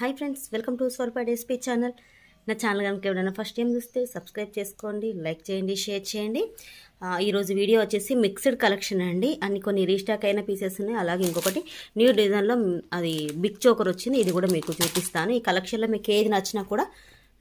hi friends welcome to Swalpa SP channel నా channel కనుక ఎవరైనా ఫస్ట్ టైం చూస్తే సబ్స్క్రైబ్ చేసుకోండి లైక్ చేయండి షేర్ చేయండి ఈరోజు వీడియో వచ్చేసి మిక్స్డ్ కలెక్షన్ అండి అన్ని కొన్ని రీస్టాక్ అయిన పీసెస్ ఉన్నాయి అలాగే ఇంకొకటి న్యూ డిజైన్లో అది బిగ్ చోకర్ వచ్చింది ఇది కూడా మీకు చూపిస్తాను ఈ కలెక్షన్లో మీకు ఏది నచ్చినా కూడా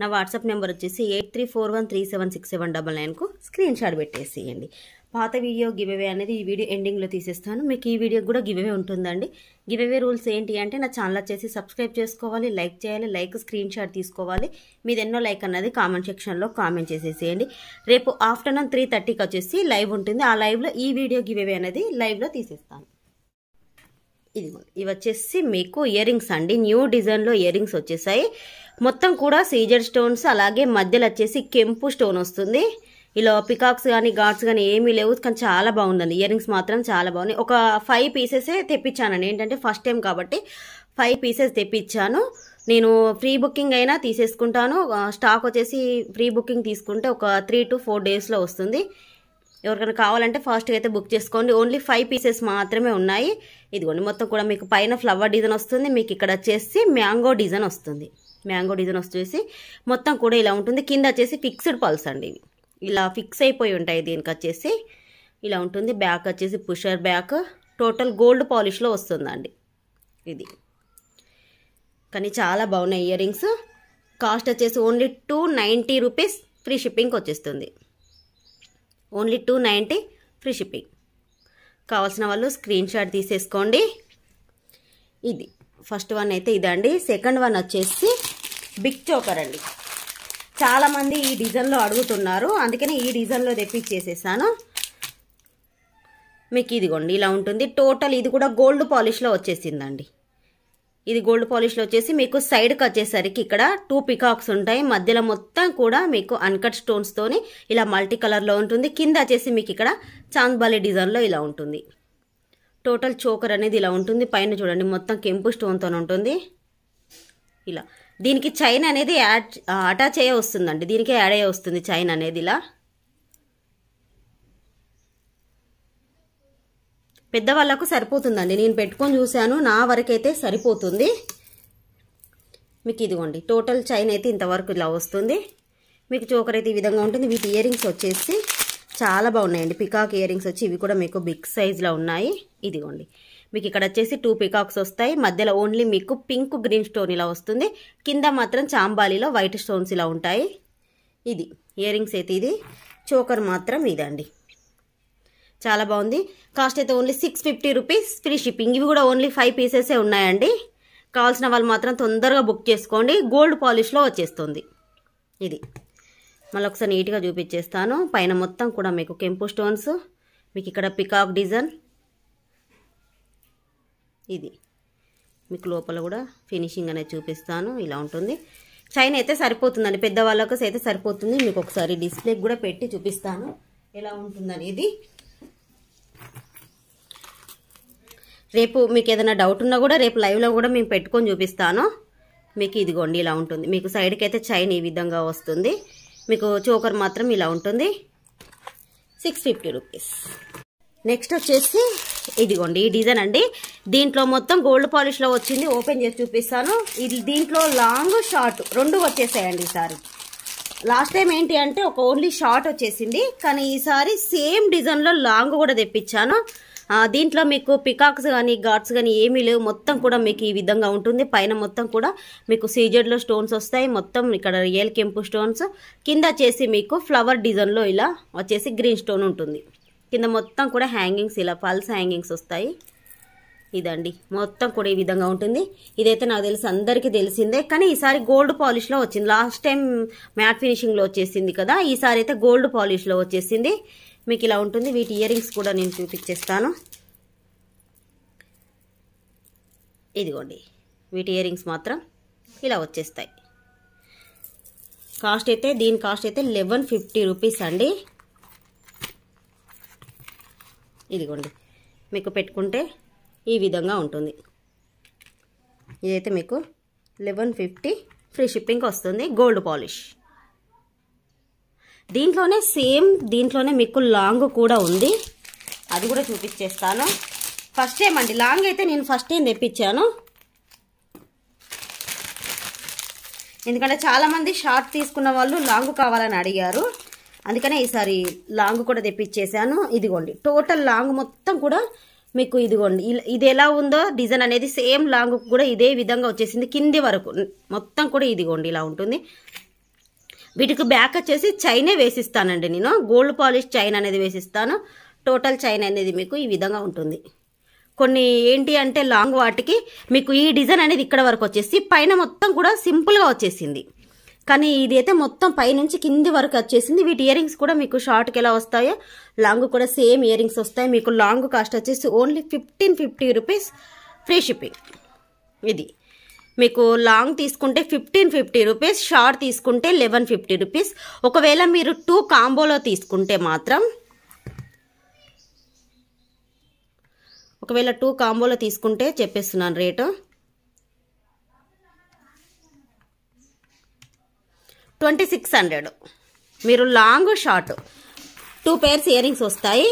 నా వాట్సాప్ నెంబర్ వచ్చేసి eight three four one three seven six seven double నైన్కు స్క్రీన్ షాట్ పెట్టేసేయండి పాత వీడియో గివ్వే అనేది ఈ వీడియో ఎండింగ్లో తీసేస్తాను మీకు ఈ వీడియోకి కూడా గివ్వే ఉంటుందండి గివ్ రూల్స్ ఏంటి అంటే నా ఛానల్ వచ్చేసి సబ్స్క్రైబ్ చేసుకోవాలి లైక్ చేయాలి లైక్ స్క్రీన్ షాట్ తీసుకోవాలి మీద ఎన్నో లైక్ అన్నది కామెంట్ సెక్షన్లో కామెంట్ చేసేసేయండి రేపు ఆఫ్టర్నూన్ త్రీ థర్టీకి వచ్చేసి లైవ్ ఉంటుంది ఆ లైవ్లో ఈ వీడియో గివ్ అనేది లైవ్లో తీసేస్తాను ఇదిగోండి ఇవి వచ్చేసి మీకు ఇయర్ రింగ్స్ అండి న్యూ డిజైన్లో ఇయర్ రింగ్స్ వచ్చేసాయి మొత్తం కూడా సీజర్ స్టోన్స్ అలాగే మధ్యలో వచ్చేసి కెంపు స్టోన్ వస్తుంది ఇలా పికాక్స్ కానీ గాడ్స్ కానీ ఏమీ లేవు కానీ చాలా బాగుందండి ఇయర్ రింగ్స్ మాత్రం చాలా బాగున్నాయి ఒక ఫైవ్ పీసెసే తెప్పించానండి ఏంటంటే ఫస్ట్ టైం కాబట్టి ఫైవ్ పీసెస్ తెప్పించాను నేను ఫ్రీ బుకింగ్ అయినా తీసేసుకుంటాను స్టాక్ వచ్చేసి ఫ్రీ బుకింగ్ తీసుకుంటే ఒక త్రీ టు ఫోర్ డేస్లో వస్తుంది ఎవరికైనా కావాలంటే ఫాస్ట్గా అయితే బుక్ చేసుకోండి ఓన్లీ ఫైవ్ పీసెస్ మాత్రమే ఉన్నాయి ఇదిగోండి మొత్తం కూడా మీకు పైన ఫ్లవర్ డిజైన్ వస్తుంది మీకు ఇక్కడ వచ్చేసి మ్యాంగో డిజైన్ వస్తుంది మ్యాంగో డిజైన్ వచ్చేసి మొత్తం కూడా ఇలా ఉంటుంది కింద వచ్చేసి ఫిక్స్డ్ పల్స్ అండి ఇవి ఇలా ఫిక్స్ అయిపోయి ఉంటాయి దీనికి వచ్చేసి ఇలా ఉంటుంది బ్యాక్ వచ్చేసి పుషర్ బ్యాక్ టోటల్ గోల్డ్ పాలిష్లో వస్తుందండి ఇది కానీ చాలా బాగున్నాయి ఇయర్ రింగ్స్ కాస్ట్ వచ్చేసి only two ninety rupees free షిప్పింగ్కి వచ్చేస్తుంది only two ninety free shipping కావాల్సిన వాళ్ళు స్క్రీన్ షాట్ తీసేసుకోండి ఇది ఫస్ట్ వన్ అయితే ఇదండి సెకండ్ వన్ వచ్చేసి బిగ్ చోకర్ అండి చాలామంది ఈ డిజైన్లో అడుగుతున్నారు అందుకని ఈ డిజైన్లో తెప్పించేసేసాను మీకు ఇదిగోండి ఇలా ఉంటుంది టోటల్ ఇది కూడా గోల్డ్ పాలిష్లో వచ్చేసిందండి ఇది గోల్డ్ పాలిష్లో వచ్చేసి మీకు సైడ్కి వచ్చేసరికి ఇక్కడ టూ పికాక్స్ ఉంటాయి మధ్యలో మొత్తం కూడా మీకు అన్కట్ స్టోన్స్తోని ఇలా మల్టీ కలర్లో ఉంటుంది కింద వచ్చేసి మీకు ఇక్కడ చాంద్బాలి డిజైన్లో ఇలా ఉంటుంది టోటల్ చోకర్ అనేది ఇలా ఉంటుంది పైన చూడండి మొత్తం కెంపు స్టోన్తో ఉంటుంది ఇలా దీనికి చైన్ అనేది యాడ్ అటాచ్ అయ్యే వస్తుందండి దీనికి యాడ్ అయ్యే వస్తుంది చైన్ అనేది ఇలా పెద్దవాళ్ళకు సరిపోతుందండి నేను పెట్టుకొని చూశాను నా వరకైతే సరిపోతుంది మీకు ఇదిగోండి టోటల్ చైన్ అయితే ఇంతవరకు ఇలా వస్తుంది మీకు చోకర్ అయితే ఈ విధంగా ఉంటుంది వీటి ఇయర్ రింగ్స్ వచ్చేసి చాలా బాగున్నాయండి పికాక్ ఇయర్ రింగ్స్ వచ్చి ఇవి కూడా మీకు బిగ్ సైజ్లో ఉన్నాయి ఇదిగోండి మీకు ఇక్కడ వచ్చేసి టూ పికాక్స్ వస్తాయి మధ్యలో ఓన్లీ మీకు పింక్ గ్రీన్ స్టోన్ ఇలా వస్తుంది కింద మాత్రం చాంబాలిలో వైట్ స్టోన్స్ ఇలా ఉంటాయి ఇది ఇయర్ అయితే ఇది చోకర్ మాత్రం ఇదండి చాలా బాగుంది కాస్ట్ అయితే only six fifty rupees free shipping ఇవి కూడా ఓన్లీ ఫైవ్ పీసెసే ఉన్నాయండి కావాల్సిన వాళ్ళు మాత్రం తొందరగా బుక్ చేసుకోండి గోల్డ్ పాలిష్లో వచ్చేస్తుంది ఇది మళ్ళీ ఒకసారి నీట్గా చూపించేస్తాను పైన మొత్తం కూడా మీకు కెంపు స్టోన్స్ మీకు ఇక్కడ పికాక్ డిజైన్ ఇది మీకు లోపల కూడా ఫినిషింగ్ అనేది చూపిస్తాను ఇలా ఉంటుంది చైన్ అయితే సరిపోతుందండి పెద్దవాళ్ళకి అయితే సరిపోతుంది మీకు ఒకసారి డిస్ప్లే కూడా పెట్టి చూపిస్తాను ఎలా ఉంటుందని ఇది రేపు మీకు ఏదైనా డౌట్ ఉన్నా కూడా రేపు లైవ్లో కూడా మేము పెట్టుకొని చూపిస్తాను మీకు ఇదిగోండి ఇలా ఉంటుంది మీకు సైడ్కి అయితే చైన్ ఈ విధంగా వస్తుంది మీకు చోకర్ మాత్రం ఇలా ఉంటుంది సిక్స్ ఫిఫ్టీ రూపీస్ నెక్స్ట్ వచ్చేసి ఇదిగోండి ఈ డిజైన్ అండి దీంట్లో మొత్తం గోల్డ్ పాలిష్లో వచ్చింది ఓపెన్ చేసి చూపిస్తాను ఇది దీంట్లో లాంగ్ షార్ట్ రెండు వచ్చేసాయండి ఈసారి లాస్ట్ టైం ఏంటి అంటే ఒక ఓన్లీ షార్ట్ వచ్చేసింది కానీ ఈసారి సేమ్ డిజైన్లో లాంగ్ కూడా తెప్పించాను దీంట్లో మీకు పికాక్స్ కానీ గాడ్స్ కానీ ఏమీ లేవు మొత్తం కూడా మీకు ఈ విధంగా ఉంటుంది పైన మొత్తం కూడా మీకు సీజెడ్లో స్టోన్స్ వస్తాయి మొత్తం ఇక్కడ రియల్ కెంపు స్టోన్స్ కింద చేసి మీకు ఫ్లవర్ డిజైన్లో ఇలా వచ్చేసి గ్రీన్ స్టోన్ ఉంటుంది కింద మొత్తం కూడా హ్యాంగింగ్స్ ఇలా పల్స్ హ్యాంగింగ్స్ వస్తాయి ఇదండి మొత్తం కూడా ఈ విధంగా ఉంటుంది ఇదైతే నాకు తెలిసి అందరికీ తెలిసిందే కానీ ఈసారి గోల్డ్ పాలిష్లో వచ్చింది లాస్ట్ టైం మ్యాట్ ఫినిషింగ్లో వచ్చేసింది కదా ఈసారి అయితే గోల్డ్ పాలిష్లో వచ్చేసింది మీకు ఇలా ఉంటుంది వీటి ఇయర్ రింగ్స్ కూడా నేను చూపించేస్తాను ఇదిగోండి వీటి ఇయర్ రింగ్స్ మాత్రం ఇలా వచ్చేస్తాయి కాస్ట్ అయితే దీని కాస్ట్ అయితే లెవెన్ ఫిఫ్టీ రూపీస్ అండి ఇదిగోండి మీకు పెట్టుకుంటే ఈ విధంగా ఉంటుంది ఇదైతే మీకు లెవెన్ ఫిఫ్టీ ఫ్రీ షిప్పింగ్ వస్తుంది గోల్డ్ పాలిష్ దీంట్లోనే సేమ్ దీంట్లోనే మీకు లాంగ్ కూడా ఉంది అది కూడా చూపించేస్తాను ఫస్ట్ టైం అండి లాంగ్ అయితే నేను ఫస్ట్ టైం తెప్పించాను ఎందుకంటే చాలామంది షార్ట్ తీసుకున్న వాళ్ళు లాంగ్ కావాలని అడిగారు అందుకనే ఈసారి లాంగ్ కూడా తెప్పించేసాను ఇదిగోండి టోటల్ లాంగ్ మొత్తం కూడా మీకు ఇదిగోండి ఇది ఎలా ఉందో డిజైన్ అనేది సేమ్ లాంగ్ కూడా ఇదే విధంగా వచ్చేసింది కింది వరకు మొత్తం కూడా ఇదిగోండి ఇలా ఉంటుంది వీటికి బ్యాక్ వచ్చేసి చైనే వేసిస్తానండి నేను గోల్డ్ పాలిష్ చైన్ అనేది వేసిస్తాను టోటల్ చైన్ అనేది మీకు ఈ విధంగా ఉంటుంది కొన్ని ఏంటి అంటే లాంగ్ వాటికి మీకు ఈ డిజైన్ అనేది ఇక్కడ వరకు వచ్చేసి పైన మొత్తం కూడా సింపుల్గా వచ్చేసింది కానీ ఇది అయితే మొత్తం పైనుంచి కింది వరకు వచ్చేసింది వీటి ఇయరింగ్స్ కూడా మీకు షార్ట్కి ఎలా వస్తాయో లాంగ్ కూడా సేమ్ ఇయరింగ్స్ వస్తాయి మీకు లాంగ్ కాస్ట్ వచ్చేసి only fifteen fifty rupees free shipping ఇది మీకు లాంగ్ తీసుకుంటే ఫిఫ్టీన్ ఫిఫ్టీ రూపీస్ షార్ట్ తీసుకుంటే లెవెన్ ఫిఫ్టీ రూపీస్ ఒకవేళ మీరు టూ కాంబోలో తీసుకుంటే మాత్రం ఒకవేళ టూ కాంబోలో తీసుకుంటే చెప్పేస్తున్నాను రేటు ట్వంటీ సిక్స్ హండ్రెడ్ మీరు long short two pairs earrings వస్తాయి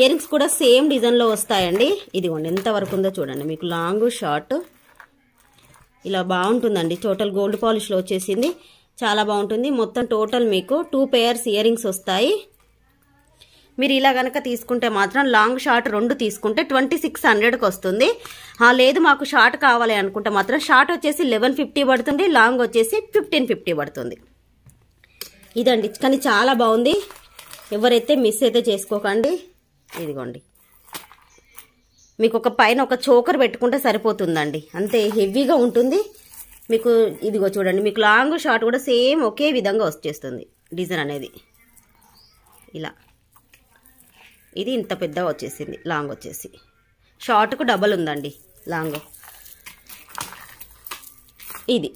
ఇయరింగ్స్ కూడా సేమ్ డిజైన్లో వస్తాయండి ఇదిగోండి ఎంత వరకు ఉందో చూడండి మీకు లాంగ్ షార్ట్ ఇలా బాగుంటుందండి టోటల్ గోల్డ్ పాలిష్లో వచ్చేసింది చాలా బాగుంటుంది మొత్తం టోటల్ మీకు టూ ఇయర్ ఇయరింగ్స్ వస్తాయి మీరు ఇలా కనుక తీసుకుంటే మాత్రం లాంగ్ షార్ట్ రెండు తీసుకుంటే ట్వంటీ సిక్స్ హండ్రెడ్కి వస్తుంది లేదు మాకు షార్ట్ కావాలి అనుకుంటే మాత్రం షార్ట్ వచ్చేసి లెవెన్ ఫిఫ్టీ పడుతుంది లాంగ్ వచ్చేసి ఫిఫ్టీన్ ఫిఫ్టీ పడుతుంది ఇదండి కానీ చాలా బాగుంది ఎవరైతే మిస్ అయితే చేసుకోకండి ఇదిగోండి మీకు ఒక పైన ఒక చోకర్ పెట్టుకుంటే సరిపోతుందండి అంతే హెవీగా ఉంటుంది మీకు ఇదిగో చూడండి మీకు లాంగ్ షార్ట్ కూడా సేమ్ ఒకే విధంగా వచ్చేస్తుంది డిజైన్ అనేది ఇలా ఇది ఇంత పెద్దగా వచ్చేసింది లాంగ్ వచ్చేసి షార్ట్కు డబల్ ఉందండి లాంగ్ ఇది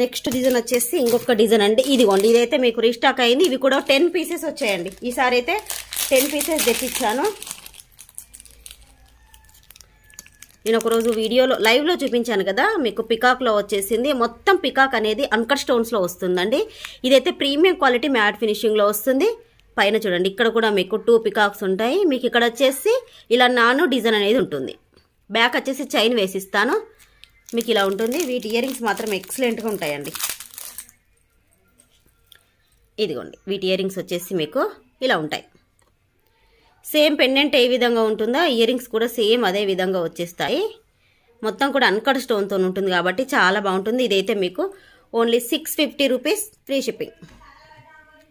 నెక్స్ట్ డిజైన్ వచ్చేసి ఇంకొక డిజైన్ అండి ఇదిగోండి ఇదైతే మీకు రీస్టాక్ అయింది ఇవి కూడా టెన్ పీసెస్ వచ్చాయండి ఈసారి అయితే టెన్ పీసెస్ తెప్పించాను నేను ఒకరోజు వీడియోలో లైవ్లో చూపించాను కదా మీకు పికాక్లో వచ్చేసింది మొత్తం పికాక్ అనేది అంకర్ స్టోన్స్లో వస్తుందండి ఇదైతే ప్రీమియం క్వాలిటీ మ్యాట్ ఫినిషింగ్లో వస్తుంది పైన చూడండి ఇక్కడ కూడా మీకు టూ పికాక్స్ ఉంటాయి మీకు ఇక్కడ వచ్చేసి ఇలా నాను డిజైన్ అనేది ఉంటుంది బ్యాక్ వచ్చేసి చైన్ వేసిస్తాను మీకు ఇలా ఉంటుంది వీటి ఇయర్ రింగ్స్ మాత్రం ఎక్సలెంట్గా ఉంటాయండి ఇదిగోండి వీటి ఇయర్ రింగ్స్ వచ్చేసి మీకు ఇలా ఉంటాయి సేమ్ పెండెంట్ ఏ విధంగా ఉంటుందో ఇయర్ రింగ్స్ కూడా సేమ్ అదే విధంగా వచ్చేస్తాయి మొత్తం కూడా అన్కట్ స్టోన్తో ఉంటుంది కాబట్టి చాలా బాగుంటుంది ఇదైతే మీకు only six fifty rupees free shipping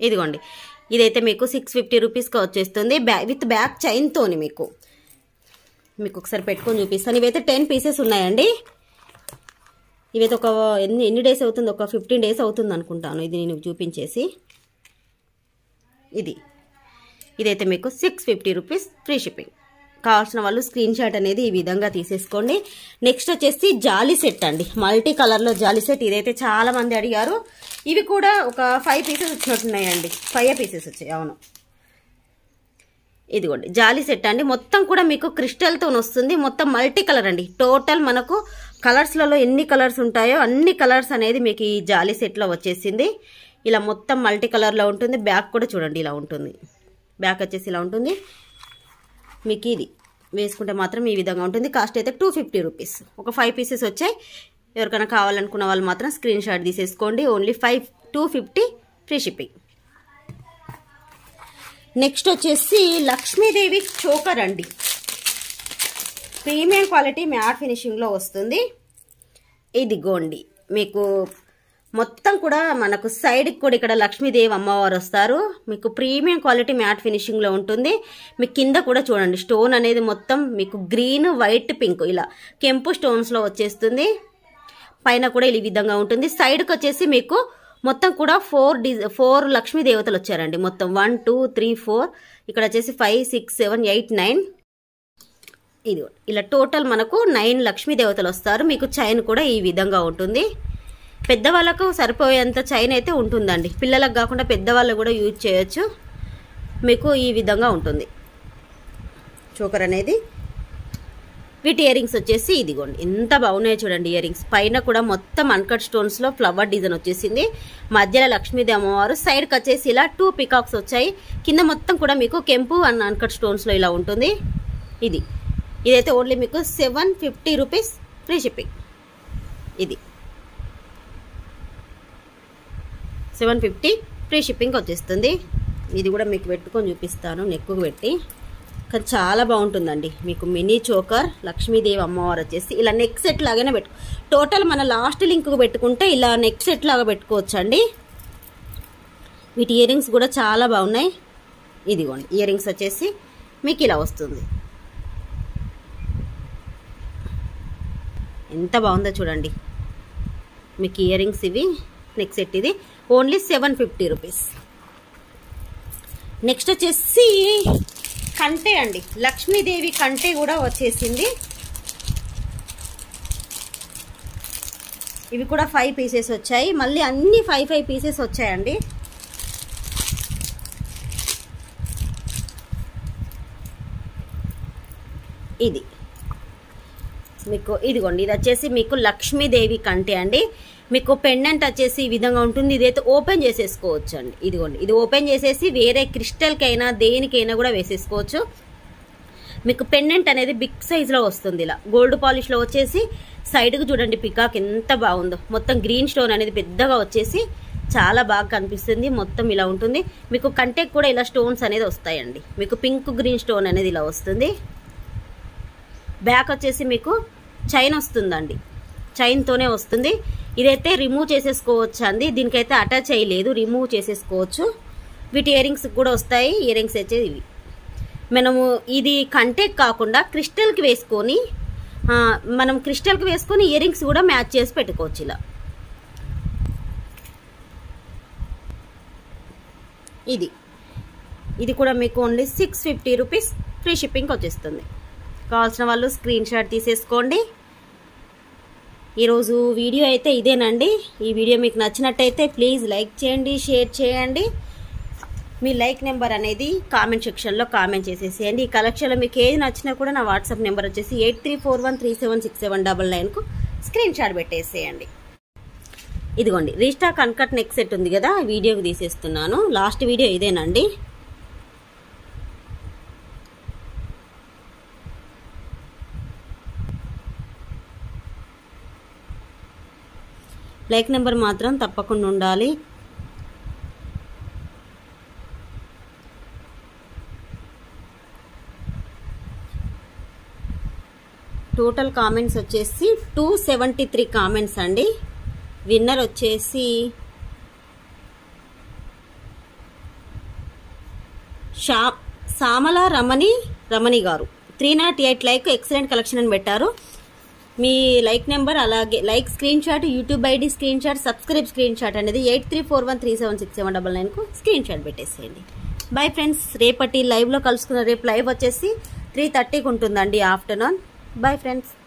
ఇదిగోండి ఇదైతే మీకు సిక్స్ ఫిఫ్టీ రూపీస్కి వచ్చేస్తుంది బ్యా విత్ బ్యాక్ చైన్తోని మీకు మీకు ఒకసారి పెట్టుకొని చూపిస్తాను ఇవైతే టెన్ పీసెస్ ఉన్నాయండి ఇవైతే ఒక ఎన్ని ఎన్ని డేస్ అవుతుంది ఒక ఫిఫ్టీన్ డేస్ అవుతుంది అనుకుంటాను ఇది నేను చూపించేసి ఇది ఇదైతే మీకు six fifty rupees free shipping కావాల్సిన వాళ్ళు స్క్రీన్ షాట్ అనేది ఈ విధంగా తీసేసుకోండి నెక్స్ట్ వచ్చేసి జాలి సెట్ అండి మల్టీ కలర్లో జాలీ సెట్ ఇదైతే చాలా మంది అడిగారు ఇవి కూడా ఒక ఫైవ్ పీసెస్ వచ్చినట్టున్నాయండి ఫైవ్ పీసెస్ వచ్చాయి అవును ఇదిగోండి జాలి సెట్ అండి మొత్తం కూడా మీకు క్రిస్టల్తో వస్తుంది మొత్తం మల్టీ కలర్ అండి టోటల్ మనకు కలర్స్లలో ఎన్ని కలర్స్ ఉంటాయో అన్ని కలర్స్ అనేది మీకు ఈ జాలీ సెట్లో వచ్చేసింది ఇలా మొత్తం మల్టీ కలర్లో ఉంటుంది బ్యాక్ కూడా చూడండి ఇలా ఉంటుంది బ్యాక్ వచ్చేసి ఇలా ఉంటుంది మీకు ఇది వేసుకుంటే మాత్రం ఈ విధంగా ఉంటుంది కాస్ట్ అయితే టూ ఫిఫ్టీ రూపీస్ ఒక ఫైవ్ పీసెస్ వచ్చాయి ఎవరికైనా కావాలనుకున్న వాళ్ళు మాత్రం స్క్రీన్ షాట్ తీసేసుకోండి only five two fifty free shipping next వచ్చేసి లక్ష్మీదేవి చోకర్ అండి ప్రీమియం క్వాలిటీ మ్యాట్ ఫినిషింగ్లో వస్తుంది ఇది గోండి మీకు మొత్తం కూడా మనకు సైడ్కి కూడా ఇక్కడ లక్ష్మీదేవి అమ్మవారు వస్తారు మీకు ప్రీమియం క్వాలిటీ మ్యాట్ ఫినిషింగ్లో ఉంటుంది మీకు కింద కూడా చూడండి స్టోన్ అనేది మొత్తం మీకు గ్రీన్ వైట్ పింక్ ఇలా కెంపు స్టోన్స్లో వచ్చేస్తుంది పైన కూడా ఈ విధంగా ఉంటుంది సైడ్కి వచ్చేసి మీకు మొత్తం కూడా ఫోర్ డిజ ఫోర్ లక్ష్మీ దేవతలు వచ్చారండి మొత్తం వన్ టూ త్రీ ఫోర్ ఇక్కడ వచ్చేసి five six seven eight nine ఇది ఇలా టోటల్ మనకు నైన్ లక్ష్మీ దేవతలు వస్తారు మీకు చైన్ కూడా ఈ విధంగా ఉంటుంది పెద్దవాళ్ళకు సరిపోయేంత చైన్ అయితే ఉంటుందండి పిల్లలకు కాకుండా పెద్దవాళ్ళు కూడా యూజ్ చేయొచ్చు మీకు ఈ విధంగా ఉంటుంది చోకర్ అనేది వీటి ఇయరింగ్స్ వచ్చేసి ఇదిగోండి ఎంత బాగున్నాయో చూడండి ఇయరింగ్స్ పైన కూడా మొత్తం అన్కట్ స్టోన్స్లో ఫ్లవర్ డిజైన్ వచ్చేసింది మధ్యలో లక్ష్మీదే అమ్మవారు సైడ్కి వచ్చేసి ఇలా టూ పికాక్స్ వచ్చాయి కింద మొత్తం కూడా మీకు కెంపు అండ్ అన్కట్ స్టోన్స్లో ఇలా ఉంటుంది ఇది ఇదైతే ఓన్లీ మీకు seven fifty rupees free shipping ఇది సెవెన్ ఫిఫ్టీ ఫ్రీ షిప్పింగ్ వచ్చేస్తుంది ఇది కూడా మీకు పెట్టుకొని చూపిస్తాను నెక్కు పెట్టి కానీ చాలా బాగుంటుందండి మీకు మినీ చోకర్ లక్ష్మీదేవి అమ్మవారు వచ్చేసి ఇలా నెక్ సెట్ లాగానే పెట్టు టోటల్ మన లాస్ట్ లింక్కు పెట్టుకుంటే ఇలా నెక్ సెట్ లాగా పెట్టుకోవచ్చండి వీటి ఇయర్ రింగ్స్ కూడా చాలా బాగున్నాయి ఇదిగోండి ఇయర్ రింగ్స్ వచ్చేసి మీకు ఇలా వస్తుంది ఎంత బాగుందో చూడండి మీకు ఇయర్ రింగ్స్ ఇవి నెక్ సెట్ ఇది only seven fifty rupees next వచ్చేసి కంటే అండి లక్ష్మీదేవి కంటే కూడా వచ్చేసింది ఇవి కూడా ఫైవ్ పీసెస్ వచ్చాయి మళ్ళీ అన్ని ఫైవ్ ఫైవ్ పీసెస్ వచ్చాయండి ఇది మీకు ఇదిగోండి ఇది వచ్చేసి మీకు లక్ష్మీదేవి కంటే అండి మీకు పెండెంట్ వచ్చేసి ఈ విధంగా ఉంటుంది ఇదైతే ఓపెన్ చేసేసుకోవచ్చు అండి ఇదిగోండి ఇది ఓపెన్ చేసేసి వేరే క్రిస్టల్కైనా దేనికైనా కూడా వేసేసుకోవచ్చు మీకు పెండెంట్ అనేది బిగ్ సైజ్లో వస్తుంది ఇలా గోల్డ్ పాలిష్లో వచ్చేసి సైడ్కి చూడండి పికాక్ ఎంత బాగుందో మొత్తం గ్రీన్ స్టోన్ అనేది పెద్దగా వచ్చేసి చాలా బాగా కనిపిస్తుంది మొత్తం ఇలా ఉంటుంది మీకు కంటే కూడా ఇలా స్టోన్స్ అనేది వస్తాయండి మీకు పింక్ గ్రీన్ స్టోన్ అనేది ఇలా వస్తుంది బ్యాక్ వచ్చేసి మీకు చైన్ వస్తుందండి చైన్తోనే వస్తుంది ఇదైతే రిమూవ్ చేసేసుకోవచ్చు అండి దీనికైతే అటాచ్ చేయలేదు రిమూవ్ చేసేసుకోవచ్చు వీటి ఇయరింగ్స్ కూడా వస్తాయి ఇయరింగ్స్ అయితే ఇవి మనము ఇది కంటెక్ కాకుండా క్రిస్టల్కి వేసుకొని మనం క్రిస్టల్కి వేసుకొని ఇయరింగ్స్ కూడా మ్యాచ్ చేసి పెట్టుకోవచ్చు ఇలా ఇది ఇది కూడా మీకు only six fifty rupees free shipping వచ్చేస్తుంది కావాల్సిన వాళ్ళు స్క్రీన్ షాట్ తీసేసుకోండి ఈరోజు వీడియో అయితే ఇదేనండి ఈ వీడియో మీకు నచ్చినట్టయితే ప్లీజ్ లైక్ చేయండి షేర్ చేయండి మీ లైక్ నెంబర్ అనేది కామెంట్ సెక్షన్లో కామెంట్ చేసేసేయండి ఈ కలెక్షన్లో మీకు ఏది నచ్చినా కూడా నా వాట్సాప్ నెంబర్ వచ్చేసి eight three four one three seven six seven double నైన్కు స్క్రీన్ షాట్ పెట్టేసేయండి ఇదిగోండి రీస్టాక్ అన్కట్ నెక్ సెట్ ఉంది కదా వీడియోకి తీసేస్తున్నాను లాస్ట్ వీడియో ఇదేనండి లైక్ నెంబర్ మాత్రం తప్పకుండా ఉండాలి టోటల్ కామెంట్స్ వచ్చేసి టూ సెవెంటీ త్రీ కామెంట్స్ అండి విన్నర్ వచ్చేసి షా సామల రమణి రమణి గారు three nought eight like excellent collection అని పెట్టారు మీ లైక్ నెంబర్ అలాగే like screen shot YouTube ID screen shot subscribe screen shot అనేది eight three four one three seven six seven double నైన్కు screen shot పెట్టేసేయండి bye friends రేపటి లైవ్లో కలుసుకున్న రేపు లైవ్ వచ్చేసి త్రీ థర్టీకి ఉంటుందండి ఆఫ్టర్నూన్ బాయ్ ఫ్రెండ్స్